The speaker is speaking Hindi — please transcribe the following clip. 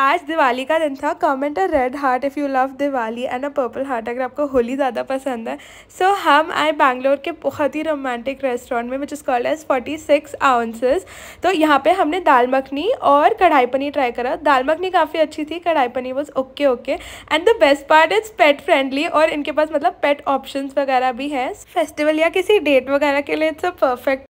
आज दिवाली का दिन था comment a red heart if you love Diwali and a purple heart अगर आपको होली ज़्यादा पसंद है सो so, हम आए बैंगलोर के बहुत ही रोमांटिक रेस्टोरेंट में which is called as forty six ounces तो यहाँ पे हमने दाल मखनी और कढ़ाई पनीर ट्राई करा दाल मखनी काफ़ी अच्छी थी kadai paneer was okay okay and the best part is pet friendly और इनके पास मतलब पेट ऑप्शन वगैरह भी हैं फेस्टिवल या किसी डेट वगैरह के लिए इट्स अ परफेक्ट